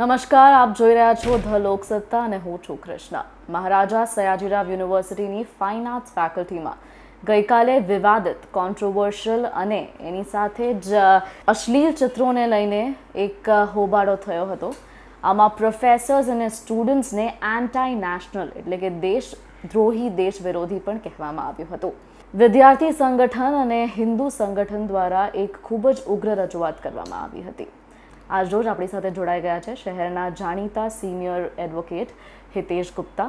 નમસ્કાર આપ જોઈ રહ્યા છો ધ લોકસત્તા અને હું છું કૃષ્ણા મહારાજા સયાજીરાવ યુનિવર્સિટીની ફાઇન આર્ટ્સ ફેકલ્ટીમાં ગઈકાલે વિવાદિત કોન્ટ્રોવર્શિયલ અને એની સાથે જ અશ્લીલ ચિત્રોને લઈને એક હોબાળો થયો હતો આમાં પ્રોફેસર્સ અને સ્ટુડન્ટ્સને એન્ટાઈ નેશનલ એટલે કે દેશદ્રોહી દ્રોહી દેશ વિરોધી પણ કહેવામાં આવ્યું હતું વિદ્યાર્થી સંગઠન અને હિન્દુ સંગઠન દ્વારા એક ખૂબ જ ઉગ્ર રજૂઆત કરવામાં આવી હતી આજરોજ આપણી સાથે જોડાઈ ગયા છે શહેરના જાણીતા સિનિયર એડવોકેટ હિતેશ ગુપ્તા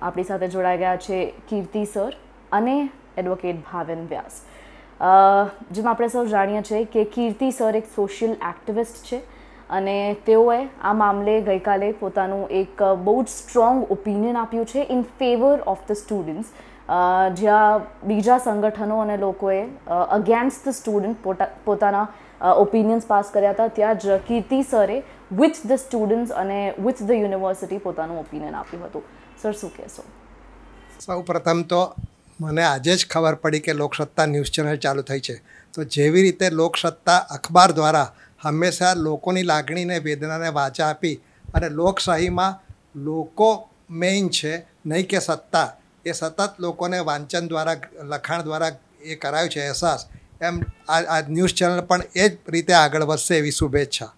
આપણી સાથે જોડાઈ ગયા છે કીર્તિ સર અને એડવોકેટ ભાવેન વ્યાસ જેમ આપણે સૌ જાણીએ છીએ કે કીર્તિ સર એક સોશિયલ એક્ટિવિસ્ટ છે અને તેઓએ આ મામલે ગઈકાલે પોતાનું એક બહુ જ સ્ટ્રોંગ ઓપિનિયન આપ્યું છે in favour of the students જ્યાં બીજા સંગઠનો અને લોકોએ અગેન્સ્ટ ધ સ્ટુડન્ટ પોતા પોતાના ઓપિનિયન્સ પાસ કર્યા હતા ત્યાં જ કીર્તિ સરે વિથ ધ સ્ટુડન્ટ્સ અને વિથ ધ યુનિવર્સિટી પોતાનું ઓપિનિયન આપ્યું હતું સર શું કહેશો સૌ પ્રથમ તો મને આજે જ ખબર પડી કે લોકસત્તા ન્યૂઝ ચેનલ ચાલુ થઈ છે તો જેવી રીતે લોકસત્તા અખબાર દ્વારા હંમેશા લોકોની લાગણીને વેદનાને વાચા આપી અને લોકશાહીમાં લોકો મેઇન છે નહીં કે સત્તા એ સતત લોકોને વાંચન દ્વારા લખાણ દ્વારા એ કરાયું છે અહેસાસ એમ આ આ ન્યૂઝ ચેનલ પણ એ જ રીતે આગળ વધશે એવી શુભેચ્છા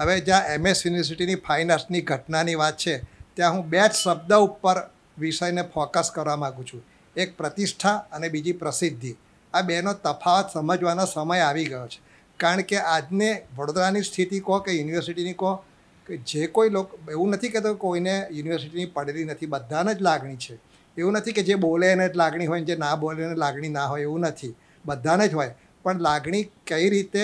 હવે જ્યાં એમએસ યુનિવર્સિટીની ફાઇન આર્ટ્સની ઘટનાની વાત છે ત્યાં હું બે જ શબ્દ ઉપર વિષયને ફોકસ કરવા માગું છું એક પ્રતિષ્ઠા અને બીજી પ્રસિદ્ધિ આ બેનો તફાવત સમજવાનો સમય આવી ગયો છે કારણ કે આજને વડોદરાની સ્થિતિ કહો કે યુનિવર્સિટીની કહો કે જે કોઈ લોકો એવું નથી કહેતો કોઈને યુનિવર્સિટીની પડેલી નથી બધાને જ લાગણી છે એવું નથી કે જે બોલે એને લાગણી હોય જે ના બોલે એને લાગણી ના હોય એવું નથી બધાને જ હોય પણ લાગણી કઈ રીતે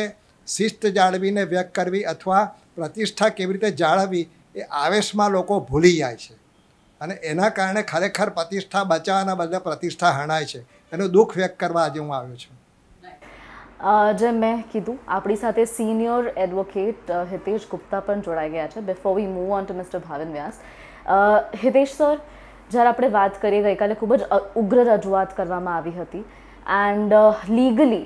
શિસ્ત જાળવીને વ્યક્ત કરવી અથવા પ્રતિષ્ઠા કેવી રીતે જાળવવી એ આવેશમાં લોકો ભૂલી જાય છે અને એના કારણે ખરેખર પ્રતિષ્ઠા બચાવવાના બદલે પ્રતિષ્ઠા હણાય છે એનું દુઃખ વ્યક્ત કરવા આજે હું આવ્યો છું જેમ મેં કીધું આપણી સાથે સિનિયર એડવોકેટ હિતેશ ગુપ્તા પણ જોડાઈ ગયા છે before we move on to mister Bhavin Vyas Hitesh sir જ્યારે આપણે વાત કરીએ ગઈકાલે ખૂબ જ ઉગ્ર રજૂઆત કરવામાં આવી હતી and legally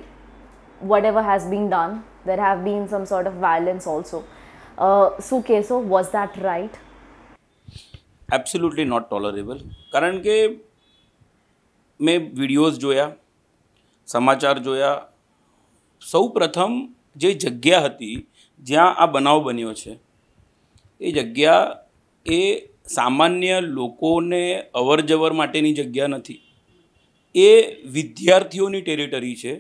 whatever has been done there have been some sort of violence also શું કેસો was that right absolutely not tolerable કારણ કે મેં વિડીયોઝ જોયા સમાચાર જોયા સૌ પ્રથમ જે જગ્યા હતી જ્યાં આ બનાવ બન્યો છે એ જગ્યા એ સામાન્ય લોકોને અવર જવર માટેની જગ્યા નથી એ વિદ્યાર્થીઓની ટેરિટરી છે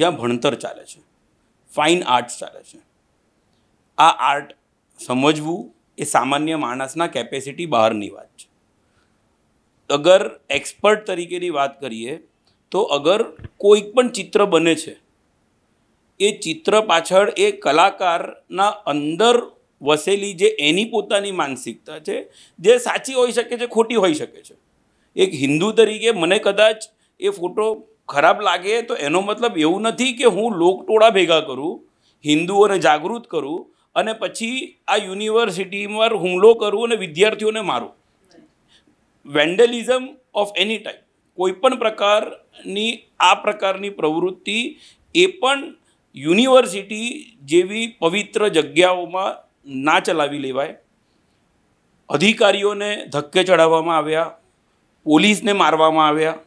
જ્યાં ભણતર ચાલે છે ફાઇન આર્ટ્સ ચાલે છે આ આર્ટ સમજવું એ સામાન્ય માણસના કેપેસિટી બહારની વાત છે અગર એક્સપર્ટ તરીકેની વાત કરીએ તો અગર કોઈ પણ ચિત્ર બને છે એ ચિત્ર પાછળ એ કલાકારના અંદર વસેલી જે એની પોતાની માનસિકતા છે જે સાચી હોઈ શકે છે ખોટી હોઈ શકે છે એક હિન્દુ તરીકે મને કદાચ એ ફોટો ખરાબ લાગે તો એનો મતલબ એવું નથી કે હું લોકટોળા ભેગા કરું હિન્દુઓને જાગૃત કરું અને પછી આ યુનિવર્સિટીમાં હુમલો કરું અને વિદ્યાર્થીઓને મારું વેન્ડલિઝમ ઓફ એની ટાઈપ કોઈપણ પ્રકારની આ પ્રકારની પ્રવૃત્તિ એ પણ યુનિવર્સિટી જેવી પવિત્ર જગ્યાઓમાં ના ચલાવી લેવાય અધિકારીઓને ધક્કે ચડાવવામાં આવ્યા પોલીસને મારવામાં આવ્યા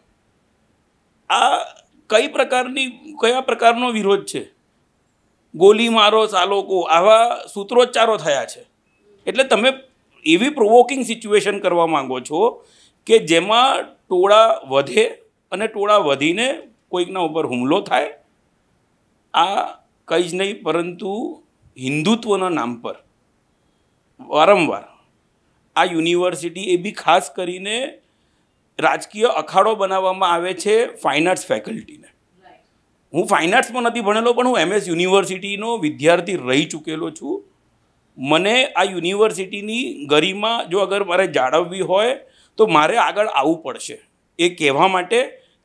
આ કઈ પ્રકારની કયા પ્રકારનો વિરોધ છે ગોલી મારો સાલોકો આવા સૂત્રોચ્ચારો થયા છે એટલે તમે એવી પ્રોવોકિંગ સિચ્યુએશન કરવા માગો છો કે જેમાં ટોળા વધે અને ટોળા વધીને કોઈકના ઉપર હુમલો થાય આ કંઈ જ નહીં પરંતુ હિન્દુત્વના નામ પર વારંવાર આ યુનિવર્સિટી એ બી ખાસ કરીને રાજકીય અખાડો બનાવવામાં આવે છે ફાઇન આર્ટ્સ ફેકલ્ટીને હું ફાઇન આર્ટ્સમાં નથી ભણેલો પણ હું એમએસ યુનિવર્સિટીનો વિદ્યાર્થી રહી ચૂકેલો છું મને આ યુનિવર્સિટીની ગરિમા જો અગર મારે જાળવવી હોય તો મારે આગળ આવવું પડશે એ કહેવા માટે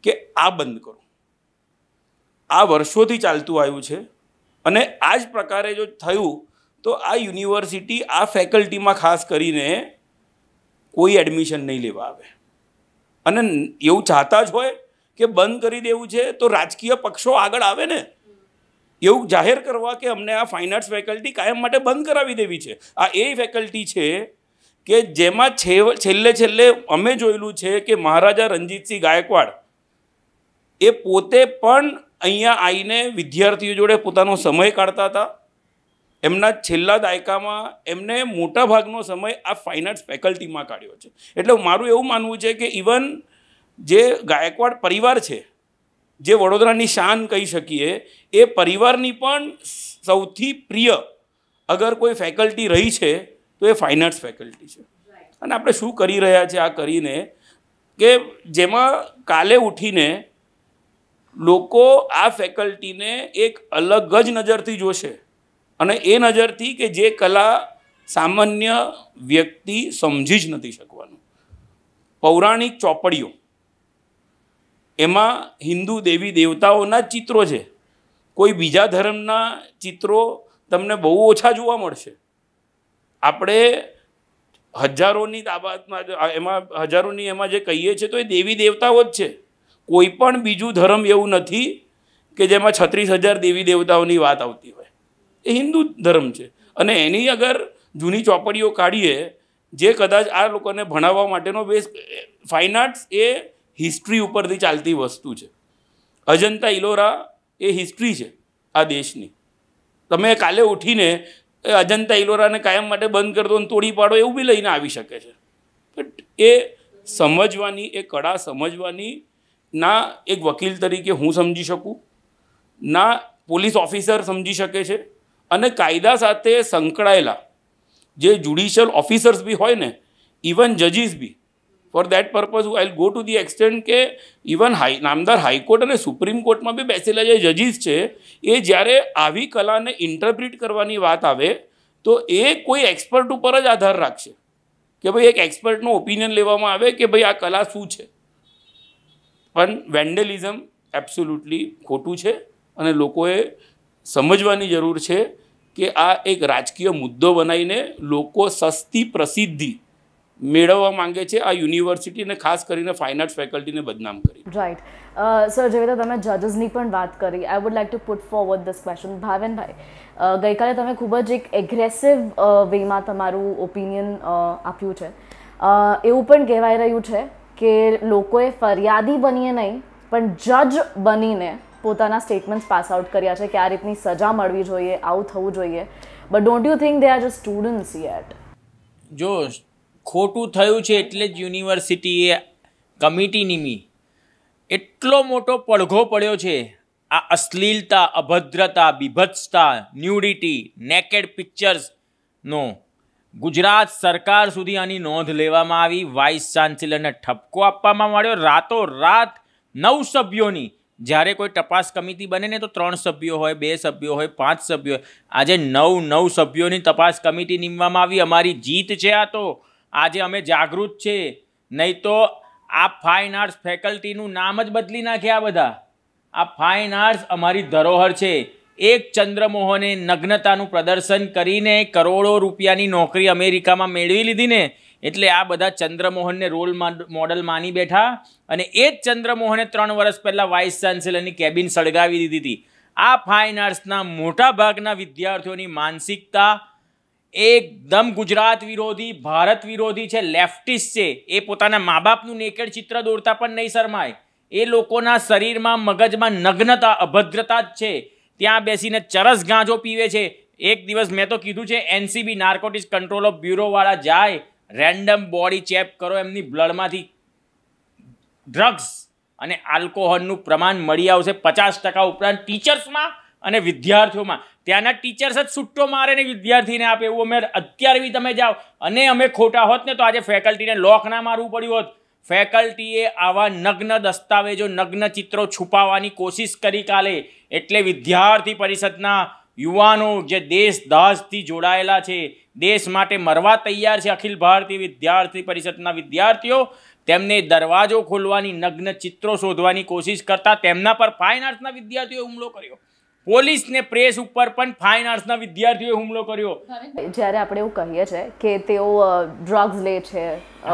કે આ બંધ કરો આ વર્ષોથી ચાલતું આવ્યું છે અને આ જ પ્રકારે જો થયું તો આ યુનિવર્સિટી આ ફેકલ્ટીમાં ખાસ કરીને કોઈ એડમિશન નહીં લેવા આવે અને એવું ચાહતા જ હોય કે બંધ કરી દેવું છે તો રાજકીય પક્ષો આગળ આવે ને એવું જાહેર કરવા કે અમને આ ફાઇન આર્ટ્સ ફેકલ્ટી કાયમ માટે બંધ કરાવી દેવી છે આ એ ફેકલ્ટી છે કે જેમાં છેલ્લે છેલ્લે અમે જોયેલું છે કે મહારાજા રણજીતસિંહ ગાયકવાડ એ પોતે પણ અહીંયા આવીને વિદ્યાર્થીઓ જોડે પોતાનો સમય કાઢતા હતા એમના છેલ્લા દાયકામાં એમને મોટાભાગનો સમય આ ફાઇન આર્ટ્સ ફેકલ્ટીમાં કાઢ્યો છે એટલે મારું એવું માનવું છે કે ઇવન જે ગાયકવાડ પરિવાર છે જે વડોદરાની શાન કહી શકીએ એ પરિવારની પણ સૌથી પ્રિય અગર કોઈ ફેકલ્ટી રહી છે તો એ ફાઇન આર્ટ્સ ફેકલ્ટી છે અને આપણે શું કરી રહ્યા છીએ આ કરીને કે જેમાં કાલે ઉઠીને લોકો આ ફેકલ્ટીને એક અલગ જ નજરથી જોશે અને એ નજરથી કે જે કલા સામાન્ય વ્યક્તિ સમજી જ નથી શકવાનું પૌરાણિક ચોપડીઓ એમાં હિન્દુ દેવી દેવતાઓના ચિત્રો છે કોઈ બીજા ધર્મના ચિત્રો તમને બહુ ઓછા જોવા મળશે આપણે હજારોની તાબાતમાં એમાં હજારોની એમાં જે કહીએ છીએ તો એ દેવી દેવતાઓ જ છે કોઈ પણ બીજું ધર્મ એવું નથી કે જેમાં છત્રીસ હજાર દેવી દેવતાઓની વાત આવતી હોય એ હિન્દુ ધર્મ છે અને એની અગર જૂની ચોપડીઓ કાઢીએ જે કદાચ આ લોકોને ભણાવવા માટેનો બેસ ફાઇન આર્ટ્સ એ હિસ્ટ્રી ઉપરથી ચાલતી વસ્તુ છે અજંતા ઇલોરા એ હિસ્ટ્રી છે આ દેશની તમે કાલે ઉઠીને અજંતા ઇલોરાને કાયમ માટે બંધ કરી દો અને તોડી પાડો એવું બી લઈને આવી શકે છે બટ એ સમજવાની એ કળા સમજવાની ના એક વકીલ તરીકે હું સમજી શકું ના પોલીસ ઓફિસર સમજી શકે છે અને કાયદા સાથે સંકળાયેલા જે જ્યુડિશિયલ ઓફિસર્સ બી હોય ને ઇવન જજીસ બી for that purpose I go to the extent કે ઇવન હાઈ નામદાર હાઈકોર્ટ અને સુપ્રીમ કોર્ટમાં બી બેસેલા જે જજીસ છે એ જ્યારે આવી કલાને ઇન્ટરપ્રિટ કરવાની વાત આવે તો એ કોઈ એક્સપર્ટ ઉપર જ આધાર રાખશે કે ભાઈ એક એક્સપર્ટનો ઓપિનિયન લેવામાં આવે કે ભાઈ આ કલા શું છે પણ વેન્ડેલિઝમ એબ્સોલ્યુટલી ખોટું છે અને લોકોએ સમજવાની જરૂર છે કે આ એક રાજકીય મુદ્દો બનાવીને લોકો સસ્તી પ્રસિદ્ધિ મેળવવા માંગે છે આ યુનિવર્સિટીને ખાસ કરીને ફાઇન આર્ટ્સ ફેકલ્ટીને બદનામ કરી રાઈટ સર જેવી રીતે તમે જજીસની પણ વાત કરી I would like to put forward this question ભાવેનભાઈ ગઈકાલે તમે ખૂબ જ એક એગ્રેસિવ વેમાં તમારું ઓપિનિયન આપ્યું છે એવું પણ કહેવાઈ રહ્યું છે કે લોકોએ ફરિયાદી બનીએ નહીં પણ જજ બનીને પોતાના સ્ટેટમેન્ટ્સ પાસ આઉટ કર્યા છે કે આ રીતની સજા મળવી જોઈએ આવું થવું જોઈએ but don't you think they are just students yet જો ખોટું થયું છે એટલે જ યુનિવર્સિટીએ કમિટીની એટલો મોટો પડઘો પડ્યો છે આ અશ્લીલતા અભદ્રતા બીભત્સતા ન્યુડિટી નેકેડ પિક્ચર્સનો ગુજરાત સરકાર સુધી આની નોંધ લેવામાં આવી વાઇસ ચાન્સેલરને ઠપકો આપવામાં મળ્યો રાતો રાત નવ સભ્યોની જ્યારે કોઈ તપાસ કમિટી બને ને તો ત્રણ સભ્યો હોય બે સભ્યો હોય પાંચ સભ્યો આજે નવ નવ સભ્યોની તપાસ કમિટી નીમવામાં આવી અમારી જીત છે આ તો આજે અમે જાગૃત છે નહીં તો આ ફાઇન આર્ટ્સ ફેકલ્ટીનું નામ જ બદલી નાખે આ બધા આ ફાઇન આર્ટ્સ અમારી ધરોહર છે એક ચંદ્રમોહને નગ્નતાનું પ્રદર્શન કરીને કરોડો રૂપિયાની નોકરી અમેરિકામાં મેળવી લીધી ને એટલે આ બધા ચંદ્રમોહનને રોલ મોડલ માની બેઠા અને એ જ ચંદ્રમોહને ત્રણ વર્ષ પહેલાં વાઇસ ચાન્સેલરની કેબિન સળગાવી દીધી હતી આ ફાઇન આર્ટ્સના મોટાભાગના વિદ્યાર્થીઓની માનસિકતા એકદમ ગુજરાત વિરોધી ભારત વિરોધી છે લેફ્ટિસ્ટ છે એ પોતાના મા બાપનું નેકેડ ચિત્ર દોરતા પણ નહીં શરમાય એ લોકોના શરીરમાં મગજમાં નગ્નતા અભદ્રતા જ છે ત્યાં બેસીને ચરસ ગાંજો પીવે છે એક દિવસ મેં તો કીધું છે એનસીબી નાર્કોટિક્સ કંટ્રોલ ઓફ બ્યુરોવાળા જાય રેન્ડમ બોડી ચેક કરો એમની બ્લડમાંથી ડ્રગ્સ અને આલ્કોહોલનું પ્રમાણ મળી આવશે પચાસ ટકા ઉપરાંત ટીચર્સમાં અને વિદ્યાર્થીઓમાં ત્યાંના ટીચર્સ જ છૂટ્ટો મારે ને વિદ્યાર્થીને આપે એવું અમે અત્યારે બી તમે જાઓ અને અમે ખોટા હોત ને તો આજે ફેકલ્ટીને લોક ના મારવું પડ્યું હોત ફેકલ્ટીએ આવા નગ્ન દસ્તાવેજો નગ્ન ચિત્રો છુપાવવાની કોશિશ કરી કાલે એટલે વિદ્યાર્થી પરિષદના યુવાનો જે દેશ દાસથી જોડાયેલા છે દેશ માટે મરવા તૈયાર છે અખિલ ભારતીય વિદ્યાર્થી પરિષદના વિદ્યાર્થીઓ તેમને દરવાજો ખોલવાની નગ્ન ચિત્રો શોધવાની કોશિશ કરતા તેમના પર ફાઇન આર્ટ્સના વિદ્યાર્થીઓએ હુમલો કર્યો ને પ્રેસ ઉપર પણ ફાઇન આર્ટ્સના વિદ્યાર્થીઓએ હુમલો કર્યો જ્યારે આપણે એવું કહીએ છીએ કે તેઓ ડ્રગ્સ લે છે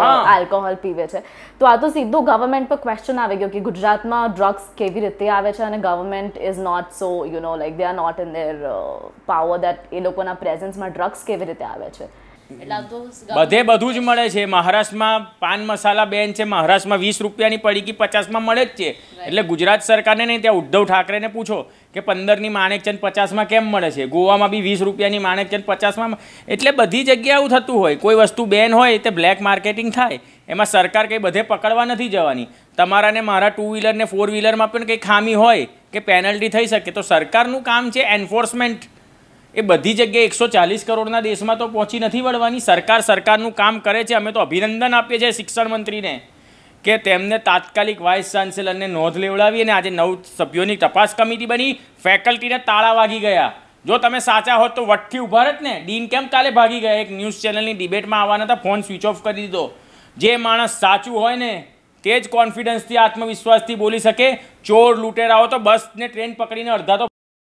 આલ્કોહોલ પીવે છે તો આ તો સીધું ગવર્મેન્ટ પર ક્વેશ્ચન આવી ગયો કે ગુજરાતમાં ડ્રગ્સ કેવી રીતે આવે છે અને government is not so you know like they are not in their power that એ લોકોના પ્રેઝન્સમાં ડ્રગ્સ કેવી રીતે આવે છે બધે બધું જ મળે છે મહારાષ્ટ્રમાં પાન મસાલા બેન છે મહારાષ્ટ્રમાં વીસ રૂપિયાની પડી કે પચાસમાં મળે જ છે એટલે ગુજરાત સરકારને નહીં ત્યાં ઉદ્ધવ ઠાકરેને પૂછો કે પંદરની માણેકચંદ પચાસમાં કેમ મળે છે ગોવામાં બી વીસ રૂપિયાની માણેકચંદ પચાસમાં એટલે બધી જગ્યાએ આવું થતું હોય કોઈ વસ્તુ બેન હોય તે બ્લેક માર્કેટિંગ થાય એમાં સરકાર કંઈ બધે પકડવા નથી જવાની તમારાને મારા ટુ વ્હીલરને ફોર વ્હીલરમાં પણ કંઈ ખામી હોય કે પેનલ્ટી થઈ શકે તો સરકારનું કામ છે એન્ફોર્સમેન્ટ એ બધી જગ્યાએ એકસો ચાલીસ કરોડના દેશમાં તો પહોંચી નથી વળવાની સરકાર સરકારનું કામ કરે છે અમે તો અભિનંદન આપીએ છીએ શિક્ષણ મંત્રીને કે તેમને તાત્કાલિક વાઇસ ચાન્સેલરને નોંધ લેવડાવી અને આજે નવ સભ્યોની તપાસ કમિટી બની ફેકલ્ટીને તાળા વાગી ગયા જો તમે સાચા હોત તો વટથી ઉભા જ ને ડીન કેમ કાલે ભાગી ગયા એક ન્યૂઝ ચેનલની ડિબેટમાં આવવાના હતા ફોન સ્વિચ ઓફ કરી દીધો જે માણસ સાચું હોય ને તે જ કોન્ફિડન્સથી આત્મવિશ્વાસથી બોલી શકે ચોર લૂંટેરાઓ તો બસને ટ્રેન પકડીને અડધા તો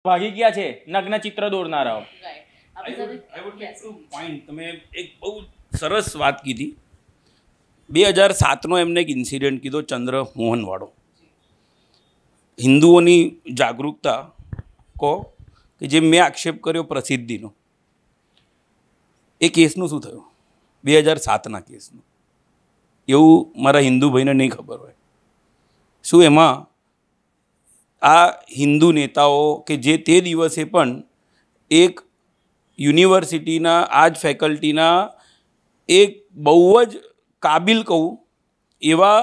ભાગી ગયા છે નગ્ન ચિત્ર દોરનારાઓ તમે એક બહુ સરસ વાત કીધી બે હજાર સાતનો એમને એક ઇન્સિડન્ટ કીધો ચંદ્ર મોહનવાળો હિન્દુઓની જાગૃતતા કહો કે જે મેં આક્ષેપ કર્યો પ્રસિદ્ધિનો એ કેસનું શું થયું બે હજાર સાતના કેસનું એવું મારા હિન્દુ ભાઈને નહીં ખબર હોય શું એમાં આ હિન્દુ નેતાઓ કે જે તે દિવસે પણ એક યુનિવર્સિટીના આ જ ફેકલ્ટીના એક બહુ જ કાબિલ કહું એવા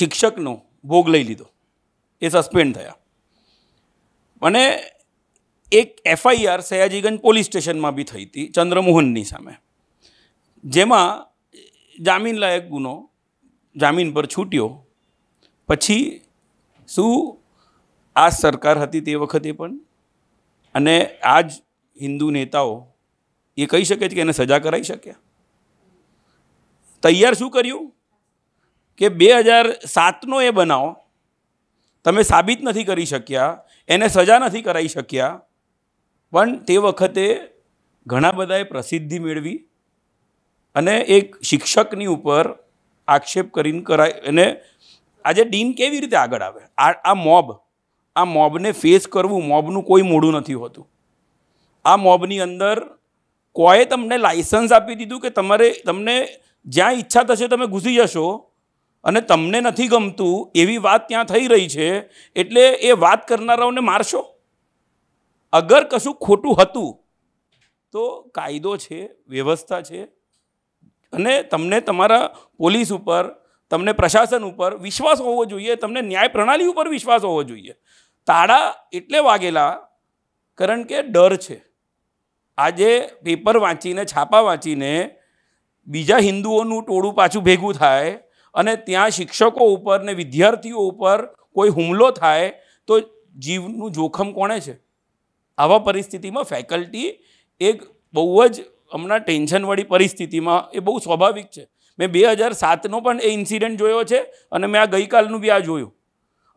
શિક્ષકનો ભોગ લઈ લીધો એ સસ્પેન્ડ થયા અને એક એફઆઈઆર સયાજીગંજ પોલીસ સ્ટેશનમાં બી થઈ હતી ચંદ્રમોહનની સામે જેમાં જામીનલાયક ગુનો જામીન પર છૂટ્યો પછી શું આ સરકાર હતી તે વખતે પણ અને આ જ હિન્દુ નેતાઓ એ કહી શકે છે કે એને સજા કરાવી શક્યા તૈયાર શું કર્યું કે બે હજાર સાતનો એ બનાવો તમે સાબિત નથી કરી શક્યા એને સજા નથી કરાવી શક્યા પણ તે વખતે ઘણા બધાએ પ્રસિદ્ધિ મેળવી અને એક શિક્ષકની ઉપર આક્ષેપ કરીને કરાય એને આજે ડીન કેવી રીતે આગળ આવે આ આ મોબ આ મોબને ફેસ કરવું મોબનું કોઈ મોડું નથી હોતું આ મોબની અંદર કોએ તમને લાઇસન્સ આપી દીધું કે તમારે તમને જ્યાં ઈચ્છા થશે તમે ઘૂસી જશો અને તમને નથી ગમતું એવી વાત ત્યાં થઈ રહી છે એટલે એ વાત કરનારાઓને મારશો અગર કશું ખોટું હતું તો કાયદો છે વ્યવસ્થા છે અને તમને તમારા પોલીસ ઉપર તમને પ્રશાસન ઉપર વિશ્વાસ હોવો જોઈએ તમને ન્યાય પ્રણાલી ઉપર વિશ્વાસ હોવો જોઈએ તાળા એટલે વાગેલા કારણ કે ડર છે આજે પેપર વાંચીને છાપા વાંચીને બીજા હિન્દુઓનું ટોળું પાછું ભેગું થાય અને ત્યાં શિક્ષકો ઉપર ને વિદ્યાર્થીઓ ઉપર કોઈ હુમલો થાય તો જીવનું જોખમ કોણે છે આવા પરિસ્થિતિમાં ફેકલ્ટી એક બહુ જ હમણાં ટેન્શનવાળી પરિસ્થિતિમાં એ બહુ સ્વાભાવિક છે મેં બે હજાર સાતનો પણ એ ઇન્સિડન્ટ જોયો છે અને મેં આ ગઈકાલનું બી આ જોયું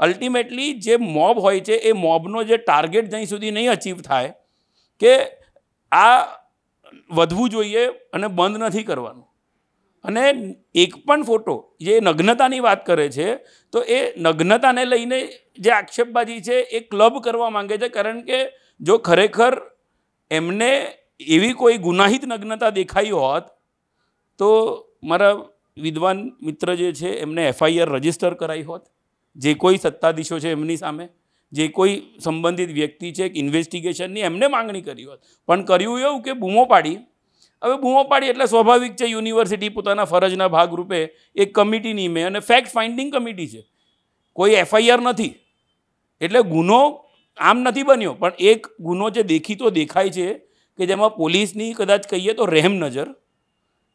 અલ્ટિમેટલી જે મોબ હોય છે એ મોબનો જે ટાર્ગેટ જ્યાં સુધી નહીં અચીવ થાય કે આ વધવું જોઈએ અને બંધ નથી કરવાનું અને એક પણ ફોટો જે નગ્નતાની વાત કરે છે તો એ નગ્નતાને લઈને જે આક્ષેપબાજી છે એ ક્લબ કરવા માંગે છે કારણ કે જો ખરેખર એમને એવી કોઈ ગુનાહિત નગ્નતા દેખાઈ હોત તો મારા વિદ્વાન મિત્ર જે છે એમને એફઆઈઆર રજિસ્ટર કરાવી હોત જે કોઈ સત્તાધીશો છે એમની સામે જે કોઈ સંબંધિત વ્યક્તિ છે ઇન્વેસ્ટિગેશનની એમને માંગણી કરી હોત પણ કર્યું એવું કે બૂમો પાડી હવે બૂમો પાડી એટલે સ્વાભાવિક છે યુનિવર્સિટી પોતાના ફરજના ભાગરૂપે એક કમિટી નીમે અને ફેક્ટ ફાઇન્ડિંગ કમિટી છે કોઈ એફઆઈઆર નથી એટલે ગુનો આમ નથી બન્યો પણ એક ગુનો જે દેખીતો દેખાય છે કે જેમાં પોલીસની કદાચ કહીએ તો રહેમ નજર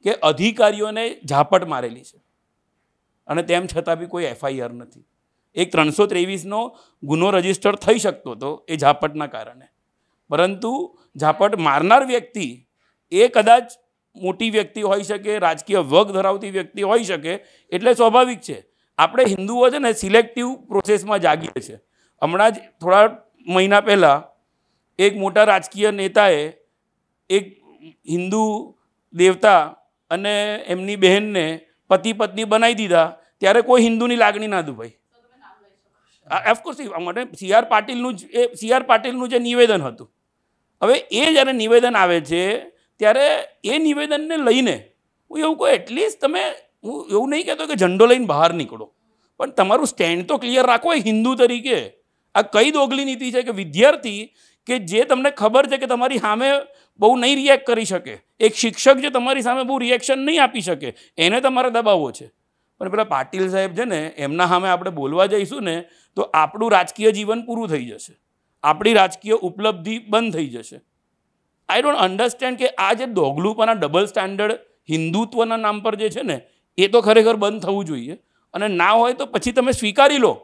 કે અધિકારીઓને ઝાપટ મારેલી છે અને તેમ છતાં બી કોઈ એફઆઈઆર નથી એક ત્રણસો ત્રેવીસનો ગુનો રજીસ્ટર થઈ શકતો હતો એ ઝાપટના કારણે પરંતુ ઝાપટ મારનાર વ્યક્તિ એ કદાચ મોટી વ્યક્તિ હોઈ શકે રાજકીય વગ ધરાવતી વ્યક્તિ હોઈ શકે એટલે સ્વાભાવિક છે આપણે હિન્દુઓ છે ને સિલેક્ટિવ પ્રોસેસમાં જાગીએ છીએ હમણાં જ થોડા મહિના પહેલાં એક મોટા રાજકીય નેતાએ એક હિન્દુ દેવતા અને એમની બહેનને પતિ પત્ની બનાવી દીધા ત્યારે કોઈ હિન્દુની લાગણી ના દુભાઈ ઓફકોર્સ મને સી આર પાટીલનું જ એ સીઆર પાટીલનું જે નિવેદન હતું હવે એ જ્યારે નિવેદન આવે છે ત્યારે એ નિવેદનને લઈને હું એવું કહું એટલીસ્ટ તમે હું એવું નહીં કહેતો કે ઝંડો લઈને બહાર નીકળો પણ તમારું સ્ટેન્ડ તો ક્લિયર રાખો એ હિન્દુ તરીકે આ કઈ દોગલી નીતિ છે કે વિદ્યાર્થી કે જે તમને ખબર છે કે તમારી સામે બહુ નહીં રિએક્ટ કરી શકે એક શિક્ષક જે તમારી સામે બહુ રિએક્શન નહીં આપી શકે એને તમારે દબાવવો છે પણ પેલા પાટીલ સાહેબ છે ને એમના સામે આપણે બોલવા જઈશું ને તો આપણું રાજકીય જીવન પૂરું થઈ જશે આપણી રાજકીય ઉપલબ્ધિ બંધ થઈ જશે આઈ ડોન્ટ અન્ડરસ્ટેન્ડ કે આ જે દોગલુપના ડબલ સ્ટાન્ડર્ડ હિન્દુત્વના નામ પર જે છે ને એ તો ખરેખર બંધ થવું જોઈએ અને ના હોય તો પછી તમે સ્વીકારી લો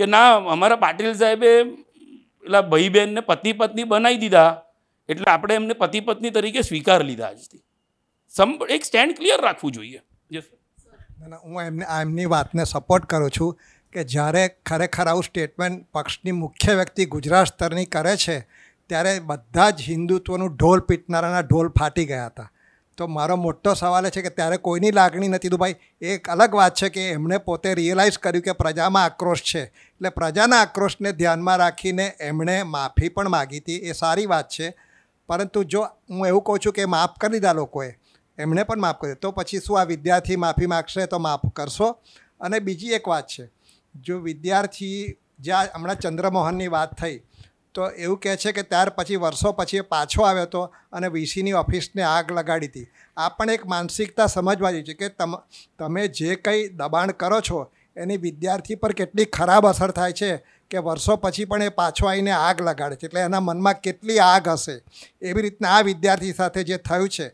કે ના અમારા પાટીલ સાહેબે પેલા ભાઈ બહેનને પતિ પત્ની બનાવી દીધા એટલે આપણે એમને પતિ પત્ની તરીકે સ્વીકાર લીધા આજથી સમ એક સ્ટેન્ડ ક્લિયર રાખવું જોઈએ ના હું એમને એમની વાતને સપોર્ટ કરું છું કે જ્યારે ખરેખર આવું સ્ટેટમેન્ટ પક્ષની મુખ્ય વ્યક્તિ ગુજરાત સ્તરની કરે છે ત્યારે બધા જ હિન્દુત્વનું ઢોલ પીટનારાના ઢોલ ફાટી ગયા હતા તો મારો મોટો સવાલ એ છે કે ત્યારે કોઈની લાગણી નથી તો ભાઈ એક અલગ વાત છે કે એમણે પોતે રિયલાઇઝ કર્યું કે પ્રજામાં આક્રોશ છે એટલે પ્રજાના આક્રોશને ધ્યાનમાં રાખીને એમણે માફી પણ માગી હતી એ સારી વાત છે પરંતુ જો હું એવું કહું છું કે માફ કરી દીધા લોકોએ એમણે પણ માફ કરી તો પછી શું આ વિદ્યાર્થી માફી માગશે તો માફ કરશો અને બીજી એક વાત છે જો વિદ્યાર્થી જ્યાં હમણાં ચંદ્રમોહનની વાત થઈ તો એવું કહે છે કે ત્યાર પછી વર્ષો પછી પાછો આવ્યો હતો અને વીસીની ઓફિસને આગ લગાડી હતી આ પણ એક માનસિકતા સમજવા જેવી છે કે તમ તમે જે કંઈ દબાણ કરો છો એની વિદ્યાર્થી પર કેટલી ખરાબ અસર થાય છે કે વર્ષો પછી પણ એ પાછો આવીને આગ લગાડે છે એટલે એના મનમાં કેટલી આગ હશે એવી રીતના આ વિદ્યાર્થી સાથે જે થયું છે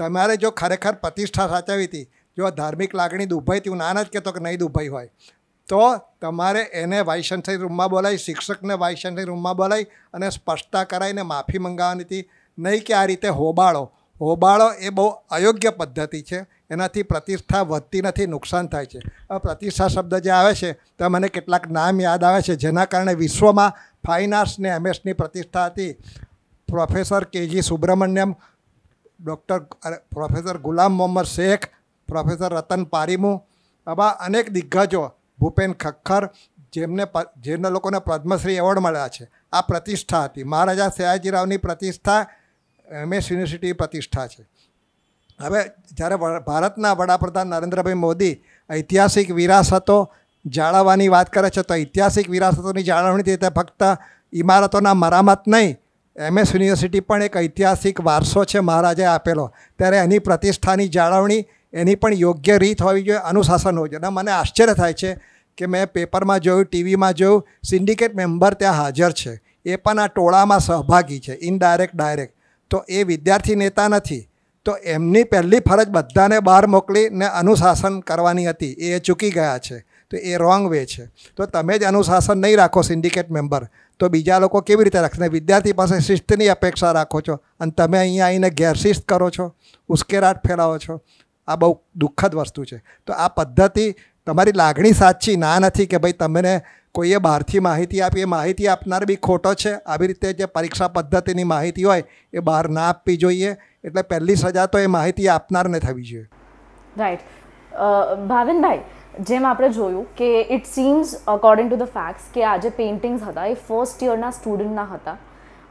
તમારે જો ખરેખર પ્રતિષ્ઠા સાચવી હતી જો ધાર્મિક લાગણી દુભાઈથી હું નાના જ કહેતો કે નહીં દુભાઈ હોય તો તમારે એને વાયસન્સરી રૂમમાં બોલાવી શિક્ષકને વાયસન્સરી રૂમમાં બોલાવી અને સ્પષ્ટતા કરાવીને માફી મંગાવવાની હતી નહીં કે આ રીતે હોબાળો હોબાળો એ બહુ અયોગ્ય પદ્ધતિ છે એનાથી પ્રતિષ્ઠા વધતી નથી નુકસાન થાય છે આ પ્રતિષ્ઠા શબ્દ જે આવે છે ત્યાં મને કેટલાક નામ યાદ આવે છે જેના કારણે વિશ્વમાં ફાઇનાન્સ ને એમએસની પ્રતિષ્ઠા હતી professor KG Subramanyan doctor professor Gulam Mohammed Sheikh professor Ratan Parimoo આવા અનેક દિગ્ગજો ભૂપેન ખખર જેમને જેમને લોકોને પદ્મશ્રી એવોર્ડ મળ્યા છે આ પ્રતિષ્ઠા હતી મહારાજા સયાજીરાવની પ્રતિષ્ઠા એમએસ યુનિવર્સિટી પ્રતિષ્ઠા છે હવે જ્યારે ભારતના વડાપ્રધાન નરેન્દ્રભાઈ મોદી ઐતિહાસિક વિરાસતો જાળવવાની વાત કરે છે તો ઐતિહાસિક વિરાસતોની જાળવણીથી તે ફક્ત ઇમારતોના મરામત નહીં એમએસ યુનિવર્સિટી પણ એક ઐતિહાસિક વારસો છે મહારાજાએ આપેલો ત્યારે એની પ્રતિષ્ઠાની જાળવણી એની પણ યોગ્ય રીત હોવી જોઈએ અનુશાસન હોવું જોઈએ અને મને આશ્ચર્ય થાય છે કે મેં પેપરમાં જોયું ટીવીમાં જોયું સિન્ડિકેટ મેમ્બર ત્યાં હાજર છે એ પણ આ ટોળામાં સહભાગી છે ઇનડાયરેક્ટ ડાયરેક્ટ તો એ વિદ્યાર્થી નેતા નથી તો એમની પહેલી ફરજ બધાને બહાર મોકલીને અનુશાસન કરવાની હતી એ ચૂકી ગયા છે તો એ રોંગ વે છે તો તમે જ અનુશાસન નહીં રાખો સિન્ડિકેટ મેમ્બર તો બીજા લોકો કેવી રીતે રાખશે વિદ્યાર્થી પાસે શિસ્તની અપેક્ષા રાખો છો અને તમે અહીંયા આવીને ગેરશિસ્ત કરો છો ઉશ્કેરાટ ફેલાવો છો આ બહુ દુઃખદ વસ્તુ છે તો આ પદ્ધતિ તમારી લાગણી સાચી ના નથી કે ભાઈ તમને કોઈએ બહારથી માહિતી આપી એ માહિતી આપનાર બી ખોટો છે આવી રીતે જે પરીક્ષા પદ્ધતિની માહિતી હોય એ બહાર ના આપવી જોઈએ એટલે પહેલી સજા તો એ માહિતી આપનારને થવી જોઈએ રાઈટ ભાવિનભાઈ જેમ આપણે જોયું કે it seems according to the facts કે આ જે પેઇન્ટિંગ્સ હતા એ ફર્સ્ટ યરના સ્ટુડન્ટના હતા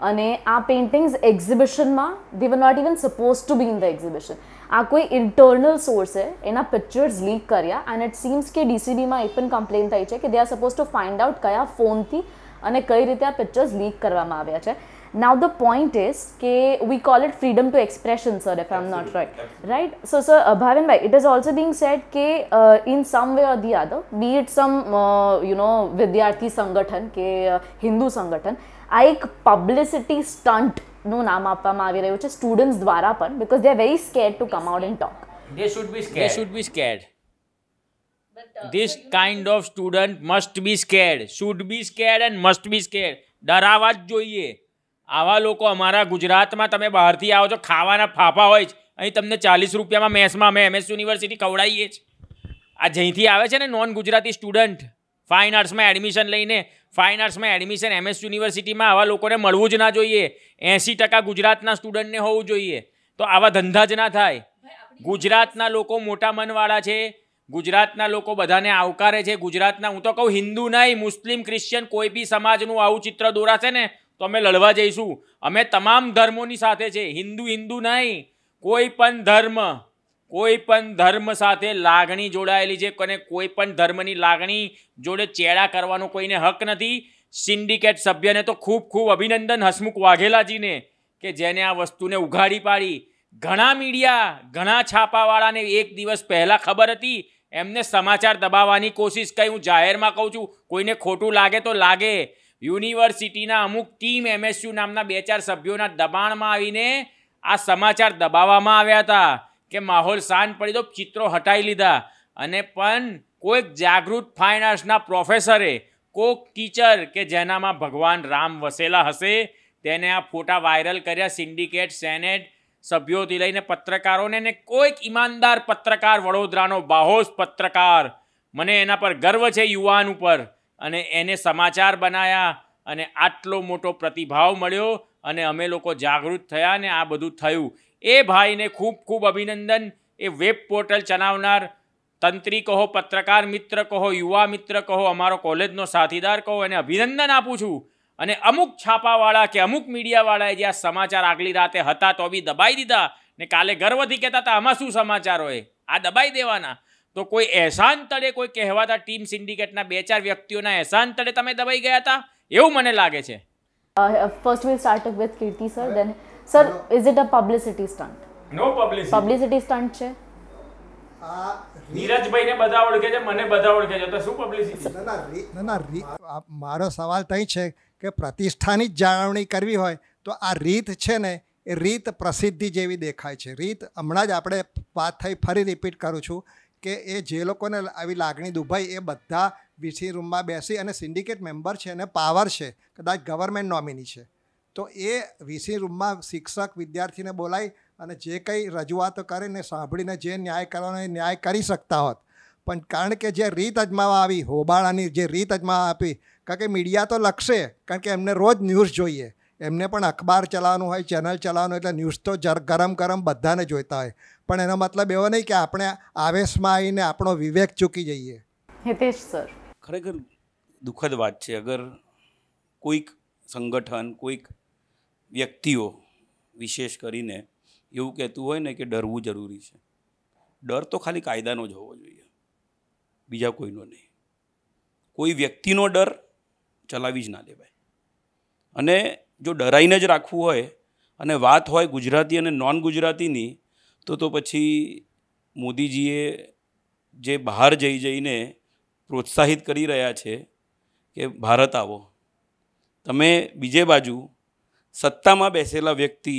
અને આ પેઇન્ટિંગ્સ એક્ઝિબિશનમાં they were not even suppose to be in the exhibition આ કોઈ ઇન્ટરનલ સોર્સે એના પિક્ચર્સ લીક કર્યા એન્ડ ઇટ સીમ્સ કે ડીસીબીમાં એ પણ કમ્પ્લેન થઈ છે કે they are suppose to find out કયા ફોનથી અને કઈ રીતે આ પિક્ચર્સ લીક કરવામાં આવ્યા છે now the point is that we call it freedom to expression sir if i'm not right right so sir uh, bhavan it is also being said that uh, in some way or the other be it some uh, you know vidyarthi sangathan uh, Hindu Hindu સંગઠન publicity stunt. No સ્ટન્ટનું નામ આપવામાં આવી રહ્યું છે students દ્વારા પણ because they are very scared to come out and talk they should be scared they should be scared this kind of student must be scared should be scared and must be scared ડરાવા જ જોઈએ આવા લોકો અમારા ગુજરાતમાં તમે બહારથી આવો છો ખાવાના ફાફા હોય છે અહીં તમને ચાલીસ રૂપિયામાં મેસમાં અમે એમએસ યુનિવર્સિટી ખવડાવીએ છીએ આ જ્યાંથી આવે છે ને નોન ગુજરાતી સ્ટુડન્ટ ફાઇન આર્ટ્સમાં એડમિશન લઈને ફાઇન આર્ટ્સમાં એડમિશન એમએસ યુનિવર્સિટીમાં આવા લોકોને મળવું જ ના જોઈએ એંસી ટકા ગુજરાતના સ્ટુડન્ટને હોવું જોઈએ તો આવા ધંધા જ ના થાય ગુજરાતના લોકો મોટા મનવાળા છે ગુજરાતના લોકો બધાને આવકારે છે ગુજરાતના હું તો કહું હિન્દુ નહીં મુસ્લિમ ક્રિશ્ચિયન કોઈ બી સમાજનું આવું ચિત્ર દોરાશે ને તો અમે લડવા જઈશું અમે તમામ ધર્મોની સાથે છે હિન્દુ હિન્દુ નહીં કોઈ પણ ધર્મ કોઈ પણ ધર્મ સાથે લાગણી જોડાયેલી છે અને કોઈ પણ ધર્મની લાગણી જોડે ચેડા કરવાનો કોઈને હક નથી સિન્ડિકેટ સભ્યને તો ખૂબ ખૂબ અભિનંદન હસમુખ વાઘેલાજીને કે જેને આ વસ્તુને ઉઘાડી પાડી ઘણા મીડિયા ઘણા છાપાવાળાને એક દિવસ પહેલાં ખબર હતી એમને સમાચાર દબાવવાની કોશિશ કરી હું જાહેરમાં કહું છું કોઈને ખોટું લાગે તો લાગે યુનિવર્સિટીના અમુક ટીમ એમએસયુ નામના બે ચાર સભ્યોના દબાણમાં આવીને આ સમાચાર દબાવવામાં આવ્યા હતા કે માહોલ શાંત પડી તો ચિત્રો હટાવી લીધા અને પણ કોઈક જાગૃત ફાઇન આર્ટ્સના પ્રોફેસરે કોક ટીચર કે જેનામાં ભગવાન રામ વસેલા હશે તેને આ ફોટા વાયરલ કર્યા સિન્ડિકેટ સેનેટ સભ્યોથી લઈને પત્રકારોને ને કોઈક ઈમાનદાર પત્રકાર વડોદરાનો બાહોશ પત્રકાર મને એના પર ગર્વ છે યુવાન ઉપર અને એને સમાચાર બનાવ્યા અને આટલો મોટો પ્રતિભાવ મળ્યો અને અમે લોકો જાગૃત થયા ને આ બધું થયું એ ભાઈને ખૂબ ખૂબ અભિનંદન એ વેબ પોર્ટલ ચલાવનાર તંત્રી કહો પત્રકાર મિત્ર કહો યુવા મિત્ર કહો અમારો કોલેજનો સાથીદાર કહો એને અભિનંદન આપું છું અને અમુક છાપાવાળા કે અમુક મીડિયાવાળાએ જે આ સમાચાર આગલી રાતે હતા તો બી દબાઈ દીધા ને કાલે ગર્વથી કહેતા હતા આમાં શું સમાચાર હોય આ દબાઈ દેવાના તો કોઈ એહસાન તળે કોઈ કહેવાતા ટીમ સિન્ડિકેટના બે ચાર વ્યક્તિઓના એહસાન તળે તમે દબાઈ ગયા હતા એવું મને લાગે છે first will start with Kirti sir then sir is it a publicity stunt no publicity publicity stunt છે આ નીરજભાઈને બધા મને બધા શું મારો સવાલ તઈ છે કે પ્રતિષ્ઠાની જ જાળવણી કરવી હોય તો આ રીત છે ને એ રીત પ્રસિદ્ધિ જેવી દેખાય છે રીત હમણાં જ આપણે વાત થઈ ફરી રિપીટ કરું છું કે એ જે લોકોને આવી લાગણી દુભાઈ એ બધા વીસી રૂમમાં બેસી અને સિન્ડિકેટ મેમ્બર છે અને પાવર છે કદાચ ગવર્મેન્ટ નોમિની છે તો એ વીસી રૂમમાં શિક્ષક વિદ્યાર્થીને બોલાય અને જે કંઈ રજૂઆતો કરે ને સાંભળીને જે ન્યાય કરવાનો એ ન્યાય કરી શકતા હોત પણ કારણ કે જે રીત અજમાવા આવી હોબાળાની જે રીત અજમાવા આપી કારણ કે મીડિયા તો લખશે કારણ કે એમને રોજ ન્યૂઝ જોઈએ એમને પણ અખબાર ચલાવવાનું હોય ચેનલ ચલાવવાનું એટલે ન્યૂઝ તો જર ગરમ ગરમ બધાને જોઈતા હોય પણ એનો મતલબ એવો નહીં કે આપણે આવેશમાં આવીને આપણો વિવેક ચૂકી જઈએ હિતેશ સર ખરેખર દુઃખદ વાત છે અગર કોઈક સંગઠન કોઈક વ્યક્તિઓ વિશેષ કરીને એવું કહેતું હોય ને કે ડરવું જરૂરી છે ડર તો ખાલી કાયદાનો જ હોવો જોઈએ બીજા કોઈનો નહીં કોઈ વ્યક્તિનો ડર ચલાવી જ ના દેવાય અને જો ડરાઈને જ રાખવું હોય અને વાત હોય ગુજરાતી અને નોન ગુજરાતીની તો તો પછી મોદીજીએ જે બહાર જઈ જઈને પ્રોત્સાહિત કરી રહ્યા છે કે ભારત આવો તમે બીજે બાજુ સત્તામાં બેસેલા વ્યક્તિ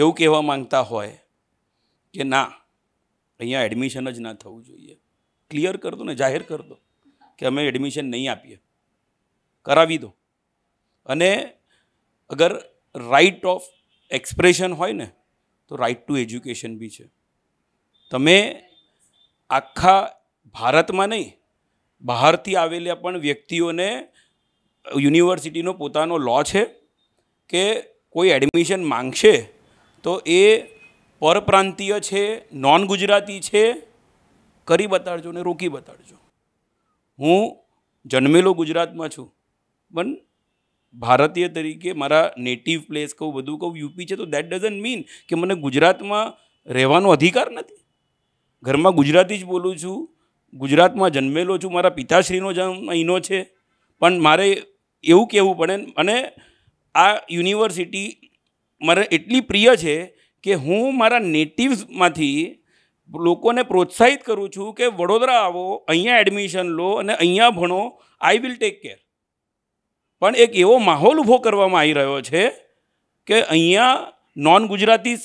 એવું કહેવા માંગતા હોય કે ના અહીંયા એડમિશન જ ના થવું જોઈએ ક્લિયર કર દો ને જાહેર કર દો કે અમે એડમિશન નહીં આપીએ કરાવી દો અને અગર રાઇટ ઓફ એક્સપ્રેશન હોય ને તો રાઇટ ટુ એજ્યુકેશન બી છે તમે આખા ભારતમાં નહીં બહારથી આવેલા પણ વ્યક્તિઓને યુનિવર્સિટીનો પોતાનો લો છે કે કોઈ એડમિશન માંગશે તો એ પરપ્રાંતિય છે નોન ગુજરાતી છે કરી બતાડજો ને રોકી બતાડજો હું જન્મેલો ગુજરાતમાં છું પણ ભારતીય તરીકે મારા નેટિવ પ્લેસ કહું બધું કહું યુપી છે તો દેટ ડઝન્ટ મીન કે મને ગુજરાતમાં રહેવાનો અધિકાર નથી ઘરમાં ગુજરાતી જ બોલું છું ગુજરાતમાં જન્મેલો છું મારા પિતાશ્રીનો જન્મ અહીંનો છે પણ મારે એવું કહેવું પડે અને આ યુનિવર્સિટી મારે એટલી પ્રિય છે કે હું મારા નેટિવ્સમાંથી લોકોને પ્રોત્સાહિત કરું છું કે વડોદરા આવો અહીંયા એડમિશન લો અને અહીંયા ભણો આઈ વિલ ટેક કેર પણ એક એવો માહોલ ઊભો કરવામાં આવી રહ્યો છે કે અહીંયા નોન ગુજરાતી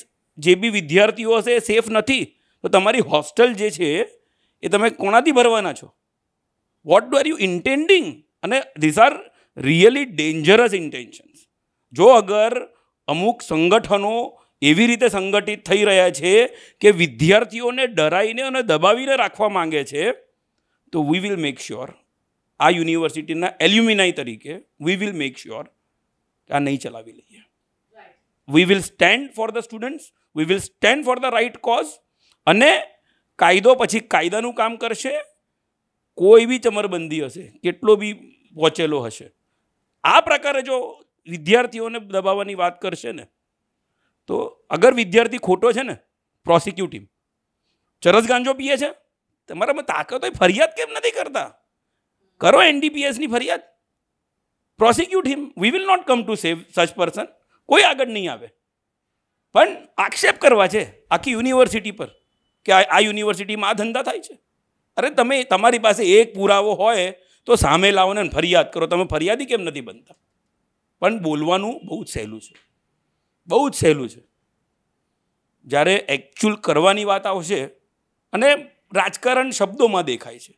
જે બી વિદ્યાર્થીઓ હશે એ સેફ નથી તો તમારી હોસ્ટેલ જે છે એ તમે કોણાથી ભરવાના છો what do are you intending અને this are really dangerous intentions જો અગર અમુક સંગઠનો એવી રીતે સંગઠિત થઈ રહ્યા છે કે વિદ્યાર્થીઓને ડરાઈને અને દબાવીને રાખવા માંગે છે તો વી વિલ મેક શ્યોર આ યુનિવર્સિટીના એલ્યુમિનાઈ તરીકે વી વિલ મેક શ્યોર આ નહીં ચલાવી લઈએ we will stand for the students we will stand for the right cause અને કાયદો પછી કાયદાનું કામ કરશે કોઈ બી ચમરબંધી હશે કેટલો બી પહોંચેલો હશે આ પ્રકારે જો વિદ્યાર્થીઓને દબાવવાની વાત કરશે ને તો અગર વિદ્યાર્થી ખોટો છે ને પ્રોસિક્યુટિવ ચરસ ગાંજો પીએ છે તમારામાં તાકાત હોય ફરિયાદ કેમ નથી કરતા કરો એનડીપીએસની ફરિયાદ prosecute him we will not come to save such person કોઈ આગળ નહીં આવે પણ આક્ષેપ કરવા છે આખી યુનિવર્સિટી પર કે આ યુનિવર્સિટીમાં આ ધંધા થાય છે અરે તમે તમારી પાસે એક પુરાવો હોય તો સામે લાવોને ને ફરિયાદ કરો તમે ફરિયાદી કેમ નથી બનતા પણ બોલવાનું બહુ જ સહેલું છે બહુ જ સહેલું છે જ્યારે એકચ્યુઅલ કરવાની વાત આવશે અને રાજકારણ શબ્દોમાં દેખાય છે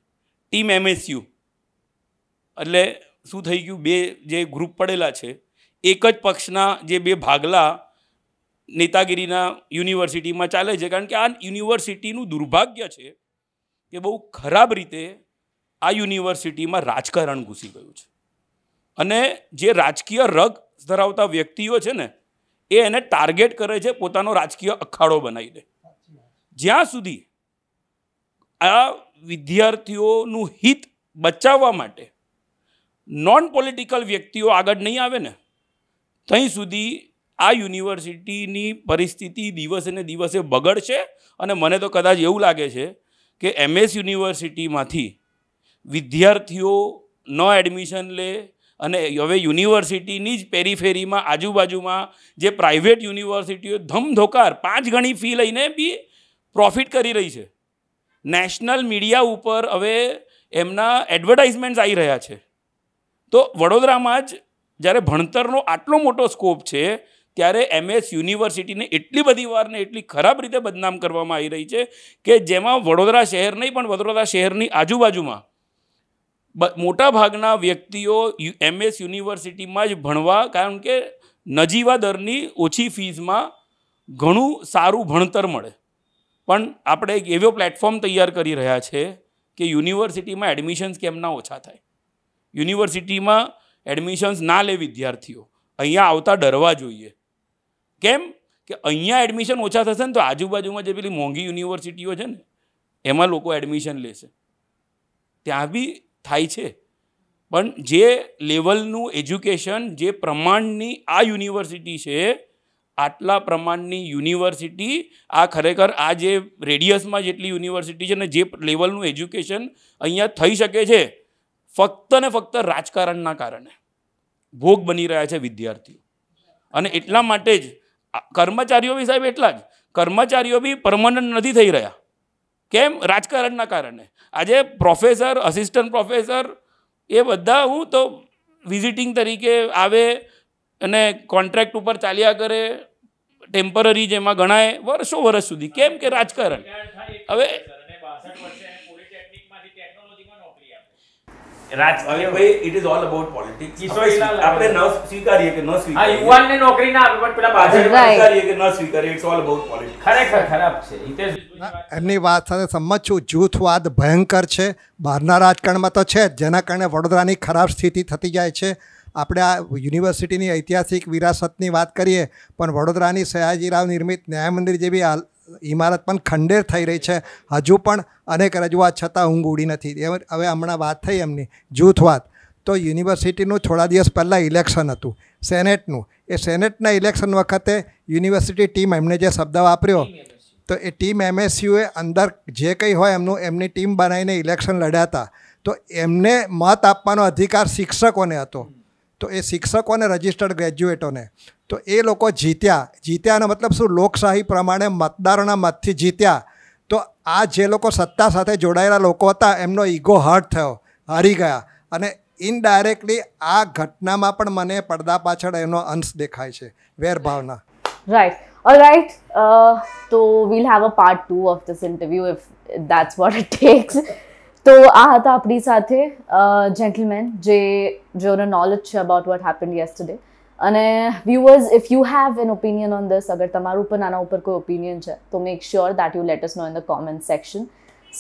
ટીમ એમએસયુ એટલે શું થઈ ગયું બે જે ગ્રુપ પડેલા છે એક જ પક્ષના જે બે ભાગલા નેતાગીરીના યુનિવર્સિટીમાં ચાલે છે કારણ કે આ યુનિવર્સિટીનું દુર્ભાગ્ય છે કે બહુ ખરાબ રીતે આ યુનિવર્સિટીમાં રાજકારણ ઘૂસી ગયું છે અને જે રાજકીય રગ ધરાવતા વ્યક્તિઓ છે ને એ એને ટાર્ગેટ કરે છે પોતાનો રાજકીય અખાડો બનાવી દે જ્યાં સુધી આ વિદ્યાર્થીઓનું હિત બચાવવા માટે નોન પોલિટિકલ વ્યક્તિઓ આગળ નહીં આવે ને ત્યાં સુધી આ યુનિવર્સિટીની પરિસ્થિતિ દિવસે ને દિવસે બગડશે અને મને તો કદાચ એવું લાગે છે કે એમએસ યુનિવર્સિટીમાંથી વિદ્યાર્થીઓ ન એડમિશન લે અને હવે યુનિવર્સિટીની જ પેરીફેરીમાં આજુબાજુમાં જે પ્રાઇવેટ યુનિવર્સિટીઓ ધમધોકાર પાંચ ગણી ફી લઈને બી પ્રોફિટ કરી રહી છે નેશનલ મીડિયા ઉપર હવે એમના એડવર્ટાઇઝમેન્ટ્સ આવી રહ્યા છે તો વડોદરામાં જ જ્યારે ભણતરનો આટલો મોટો સ્કોપ છે ત્યારે એમએસ યુનિવર્સિટીને એટલી બધી વારને એટલી ખરાબ રીતે બદનામ કરવામાં આવી રહી છે કે જેમાં વડોદરા શહેર નહીં પણ વડોદરા શહેરની આજુબાજુમાં મોટા ભાગના વ્યક્તિઓ એમએસ યુનિવર્સિટીમાં જ ભણવા કારણ કે નજીવા દરની ઓછી ફીઝમાં ઘણું સારું ભણતર મળે પણ આપણે એક એવો પ્લેટફોર્મ તૈયાર કરી રહ્યા છે કે યુનિવર્સિટીમાં એડમિશન્સ કેમ ના ઓછા થાય યુનિવર્સિટીમાં એડમિશન્સ ના લે વિદ્યાર્થીઓ અહીંયા આવતા ડરવા જોઈએ કેમ કે અહીંયા એડમિશન ઓછા થશે ને તો આજુબાજુમાં જે પેલી મોંઘી યુનિવર્સિટીઓ છે ને એમાં લોકો એડમિશન લેશે ત્યાં બી થાય છે પણ જે લેવલનું એજ્યુકેશન જે પ્રમાણની આ યુનિવર્સિટી છે આટલા પ્રમાણની યુનિવર્સિટી આ ખરેખર આ જે રેડિયસમાં જેટલી યુનિવર્સિટી છે ને જે લેવલનું એજ્યુકેશન અહીંયા થઈ શકે છે ફક્ત ને ફક્ત રાજકારણના કારણે ભોગ બની રહ્યા છે વિદ્યાર્થીઓ અને એટલા માટે જ કર્મચારીઓ બી સાહેબ એટલા જ કર્મચારીઓ બી પરમનન્ટ નથી થઈ રહ્યા કેમ રાજકારણના કારણે આજે પ્રોફેસર અસિસ્ટન્ટ પ્રોફેસર એ બધા હું તો વિઝિટિંગ તરીકે આવે અને કોન્ટ્રાક્ટ ઉપર ચાલ્યા કરે ટેમ્પરરી જેમાં ગણાય વર્ષો વર્ષ સુધી કેમ કે રાજકારણ હવે એમની વાત સાથે સંમત છું જૂથવાદ ભયંકર છે બહારના રાજકારણમાં તો છે જેના કારણે વડોદરાની ખરાબ સ્થિતિ થતી જાય છે આપણે આ યુનિવર્સિટીની ઐતિહાસિક વિરાસતની વાત કરીએ પણ વડોદરાની સયાજીરાવ નિર્મિત ન્યાય મંદિર જેવી ઇમારત પણ ખંડેર થઈ રહી છે હજુ પણ અનેક રજૂઆત છતાં ઊંઘ ઉડી નથી હવે હમણાં વાત થઈ એમની જૂથ વાત તો યુનિવર્સિટીનું થોડા દિવસ પહેલાં ઇલેક્શન હતું સેનેટનું એ સેનેટના ઇલેક્શન વખતે યુનિવર્સિટી ટીમ એમને જે શબ્દ વાપર્યો તો એ ટીમ એમએસયુએ અંદર જે કંઈ હોય એમનું એમની ટીમ બનાવીને ઇલેક્શન લડ્યા હતા તો એમને મત આપવાનો અધિકાર શિક્ષકોને હતો તો એ શિક્ષકો અને રજિસ્ટર્ડ ગ્રેજ્યુએટોને તો એ લોકો જીત્યા જીત્યાનો મતલબ શું લોકશાહી પ્રમાણે મતદારોના મતથી જીત્યા તો આ જે લોકો સત્તા સાથે જોડાયેલા લોકો હતા એમનો ઈગો હર્ટ થયો હારી ગયા અને ઇનડાયરેક્ટલી આ ઘટનામાં પણ મને પડદા પાછળ એનો અંશ દેખાય છે વેરભાવના રાઈટ રાઈટ uh, તો we'll have a part two of this interview if that's what it takes તો આ હતા આપણી સાથે જેન્ટલમેન જે જેઓને નોલેજ છે અબાઉટ વોટ હેપન યસ્ટરડે અને viewers if you have an opinion on this અગર તમારું પણ આના ઉપર કોઈ ઓપિનિયન છે તો make sure that you let us know in the comment section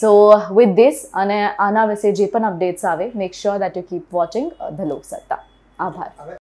so with this અને આના વિશે જે પણ અપડેટ્સ આવે make sure that you keep watching the Lok Satta આભાર